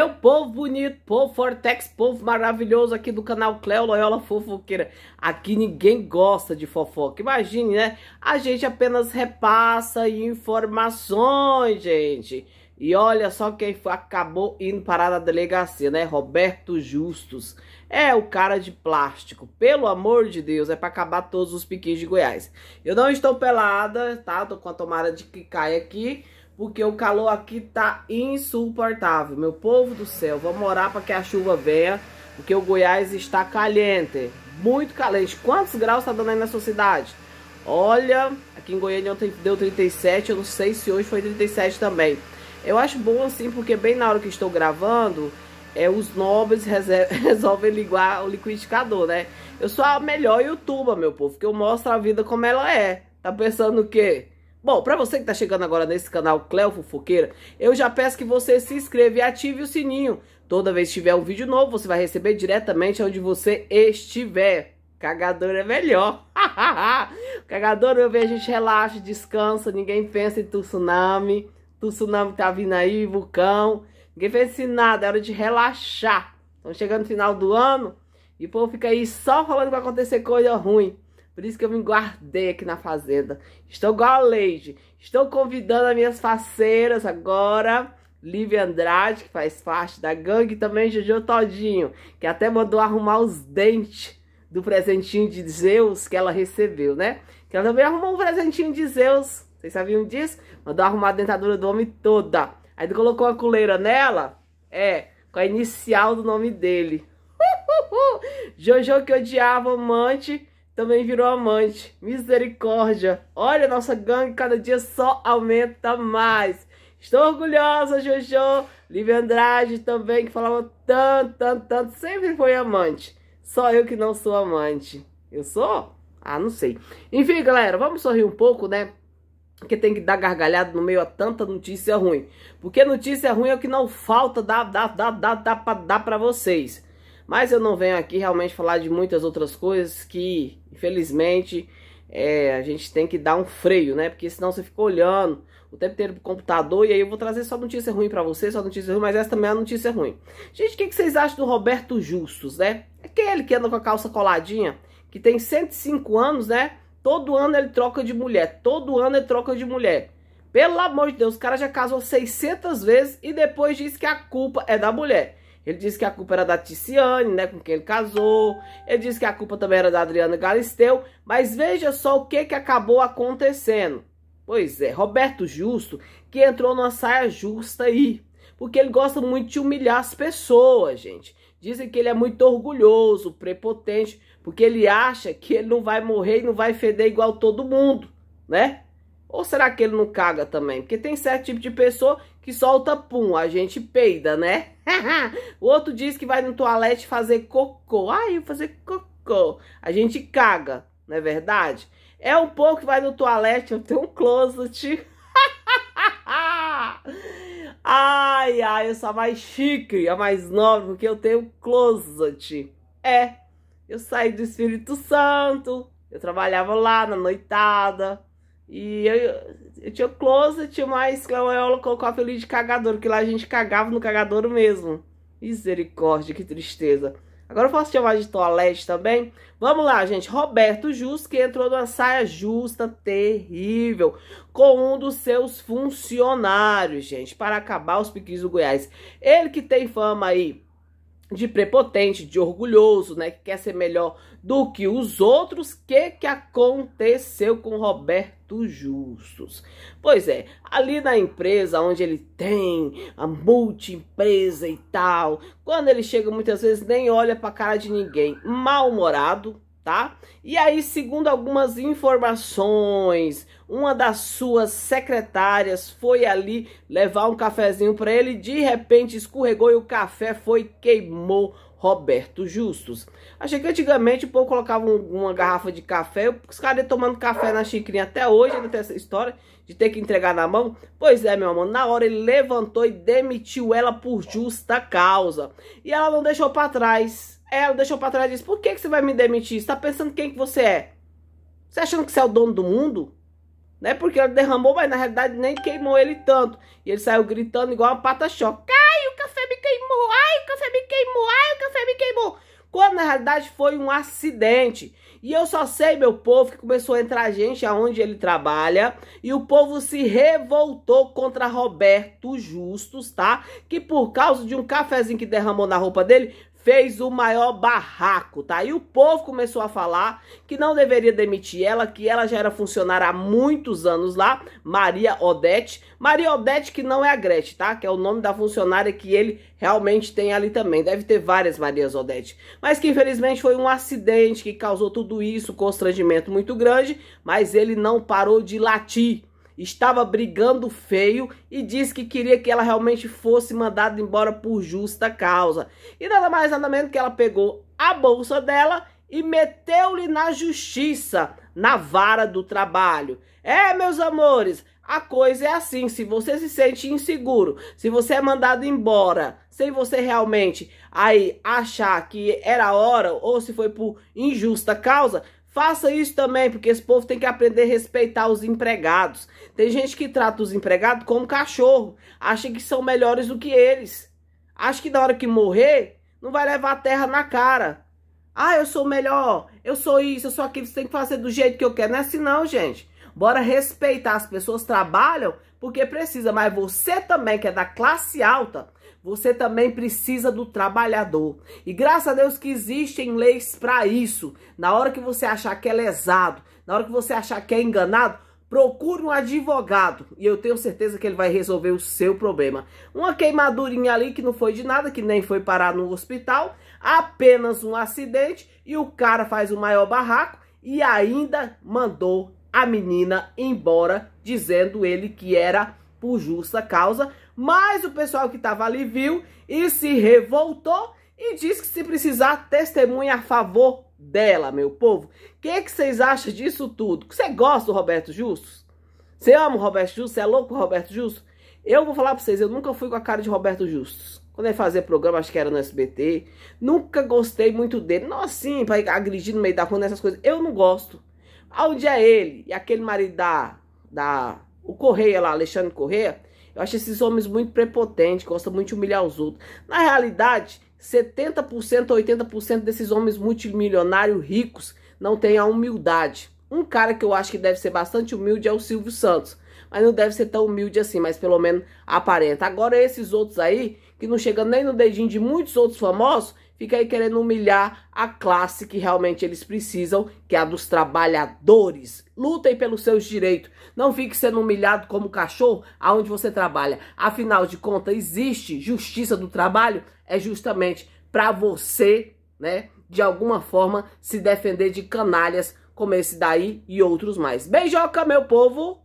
Meu povo bonito, povo Fortex, povo maravilhoso aqui do canal Cléo Loyola Fofoqueira. Aqui ninguém gosta de fofoca, imagine, né? A gente apenas repassa informações, gente. E olha só quem acabou indo parar na delegacia, né? Roberto Justus. É o cara de plástico. Pelo amor de Deus, é para acabar todos os piquinhos de Goiás. Eu não estou pelada, tá? Tô com a tomada de que cai aqui porque o calor aqui tá insuportável. Meu povo do céu, vamos orar para que a chuva venha, porque o Goiás está caliente, muito caliente. Quantos graus tá dando aí na sua cidade? Olha, aqui em Goiânia ontem deu 37, eu não sei se hoje foi 37 também. Eu acho bom assim, porque bem na hora que estou gravando, é, os nobres resolvem ligar o liquidificador, né? Eu sou a melhor YouTuber, meu povo, que eu mostro a vida como ela é. Tá pensando o quê? Bom, para você que está chegando agora nesse canal Cleo Fofoqueira, eu já peço que você se inscreva e ative o sininho. Toda vez que tiver um vídeo novo, você vai receber diretamente onde você estiver. Cagador é melhor. Cagador, eu vejo, a gente relaxa, descansa, ninguém pensa em tsunami. Tsunami tá vindo aí, vulcão. Ninguém pensa em nada, é hora de relaxar. Estamos chegando no final do ano e o povo fica aí só falando que vai acontecer coisa ruim. Por isso que eu me guardei aqui na fazenda. Estou igual a Leide. Estou convidando as minhas faceiras agora. Lívia Andrade, que faz parte da gangue, e também Jojo Todinho, que até mandou arrumar os dentes do presentinho de Zeus que ela recebeu, né? Que ela também arrumou um presentinho de Zeus. Vocês sabiam disso? Mandou arrumar a dentadura do homem toda. Aí colocou a coleira nela. É, com a inicial do nome dele. Jojo que odiava o amante também virou amante. Misericórdia! Olha, nossa gangue cada dia só aumenta mais. Estou orgulhosa, Jojo. Lívia Andrade também, que falava tanto, tanto, tanto. Sempre foi amante. Só eu que não sou amante. Eu sou? Ah, não sei. Enfim, galera, vamos sorrir um pouco, né? Porque tem que dar gargalhada no meio a tanta notícia ruim. Porque notícia ruim é o que não falta dá, dá, dá, dá, dá, para dar pra vocês. Mas eu não venho aqui realmente falar de muitas outras coisas que, infelizmente, é, a gente tem que dar um freio, né? Porque senão você fica olhando o tempo inteiro pro computador e aí eu vou trazer só notícia ruim para vocês, só notícia ruim, mas essa também é uma notícia ruim. Gente, o que, que vocês acham do Roberto Justus, né? Aquele que anda com a calça coladinha, que tem 105 anos, né? Todo ano ele troca de mulher, todo ano ele troca de mulher. Pelo amor de Deus, o cara já casou 600 vezes e depois diz que a culpa é da mulher. Ele disse que a culpa era da Ticiane, né, com quem ele casou. Ele disse que a culpa também era da Adriana Galisteu. Mas veja só o que, que acabou acontecendo. Pois é, Roberto Justo, que entrou numa saia justa aí. Porque ele gosta muito de humilhar as pessoas, gente. Dizem que ele é muito orgulhoso, prepotente, porque ele acha que ele não vai morrer e não vai feder igual todo mundo, né? Ou será que ele não caga também? Porque tem certo tipo de pessoa que solta pum, a gente peida, né? o outro diz que vai no toalete fazer cocô. Ai, eu fazer cocô. A gente caga, não é verdade? É um pouco que vai no toalete, eu tenho um closet. ai, ai, eu sou a mais chique, a mais nova, porque eu tenho um closet. É, eu saí do Espírito Santo, eu trabalhava lá na noitada. E eu, eu tinha o closet, mas ela colocou a de cagador, que lá a gente cagava no cagador mesmo. Misericórdia, que tristeza. Agora eu posso chamar de toalete também? Vamos lá, gente. Roberto Justo, que entrou numa saia justa terrível com um dos seus funcionários, gente, para acabar os piquis do Goiás. Ele que tem fama aí de prepotente, de orgulhoso, né, que quer ser melhor do que os outros, que que aconteceu com Roberto Justus? Pois é, ali na empresa onde ele tem a multi-empresa e tal, quando ele chega muitas vezes nem olha para a cara de ninguém, mal-humorado, tá? E aí, segundo algumas informações, uma das suas secretárias foi ali levar um cafezinho para ele, de repente escorregou e o café foi queimou Roberto Justus. Achei que antigamente o povo colocava um, uma garrafa de café, os caras tomando café na xicrinha até hoje, ainda tem essa história de ter que entregar na mão. Pois é, meu amor, na hora ele levantou e demitiu ela por justa causa. E ela não deixou para trás. Ela deixou para trás e disse, por que, que você vai me demitir? Você tá pensando quem que você é? Você tá achando que você é o dono do mundo? Não é porque ela derramou, mas na realidade nem queimou ele tanto. E ele saiu gritando igual uma pata choca queimou, ai, o café me queimou, ai, o café me queimou. Quando na realidade foi um acidente. E eu só sei, meu povo, que começou a entrar gente aonde ele trabalha. E o povo se revoltou contra Roberto Justus, tá? Que por causa de um cafezinho que derramou na roupa dele, fez o maior barraco, tá? E o povo começou a falar que não deveria demitir ela, que ela já era funcionária há muitos anos lá, Maria Odete. Maria Odete que não é a Gretchen, tá? Que é o nome da funcionária que ele realmente tem ali também. Deve ter várias Marias Odete. Mas que infelizmente foi um acidente que causou tudo isso, constrangimento muito grande, mas ele não parou de latir estava brigando feio e disse que queria que ela realmente fosse mandada embora por justa causa. E nada mais nada menos que ela pegou a bolsa dela e meteu-lhe na justiça, na vara do trabalho. É, meus amores, a coisa é assim, se você se sente inseguro, se você é mandado embora, sem você realmente aí achar que era hora ou se foi por injusta causa, Faça isso também, porque esse povo tem que aprender a respeitar os empregados. Tem gente que trata os empregados como cachorro, acha que são melhores do que eles. Acha que na hora que morrer, não vai levar a terra na cara. Ah, eu sou melhor, eu sou isso, eu sou aquilo, você tem que fazer do jeito que eu quero. Não é assim não, gente. Bora respeitar, as pessoas trabalham porque precisa, mas você também que é da classe alta você também precisa do trabalhador. E graças a Deus que existem leis para isso. Na hora que você achar que é lesado, na hora que você achar que é enganado, procure um advogado e eu tenho certeza que ele vai resolver o seu problema. Uma queimadurinha ali que não foi de nada, que nem foi parar no hospital, apenas um acidente e o cara faz o maior barraco e ainda mandou a menina embora, dizendo ele que era por justa causa, mas o pessoal que estava ali viu e se revoltou e disse que se precisar testemunha a favor dela, meu povo. O que, que vocês acham disso tudo? Você gosta do Roberto Justus? Você ama o Roberto Justus? Você é louco o Roberto Justus? Eu vou falar pra vocês, eu nunca fui com a cara de Roberto Justus. Quando ele fazia programa, acho que era no SBT. Nunca gostei muito dele. Não assim, pra agredir no meio da rua, nessas coisas. Eu não gosto. Onde é ele e aquele marido da... da o Correia lá, Alexandre Correia eu acho esses homens muito prepotentes, gostam muito de humilhar os outros. Na realidade, 70% a 80% desses homens multimilionários ricos não têm a humildade. Um cara que eu acho que deve ser bastante humilde é o Silvio Santos. Mas não deve ser tão humilde assim, mas pelo menos aparenta. Agora esses outros aí, que não chegam nem no dedinho de muitos outros famosos, fica aí querendo humilhar a classe que realmente eles precisam, que é a dos trabalhadores. Lutem pelos seus direitos. Não fique sendo humilhado como cachorro aonde você trabalha. Afinal de contas, existe justiça do trabalho é justamente para você, né, de alguma forma se defender de canalhas como esse daí e outros mais. Beijoca, meu povo!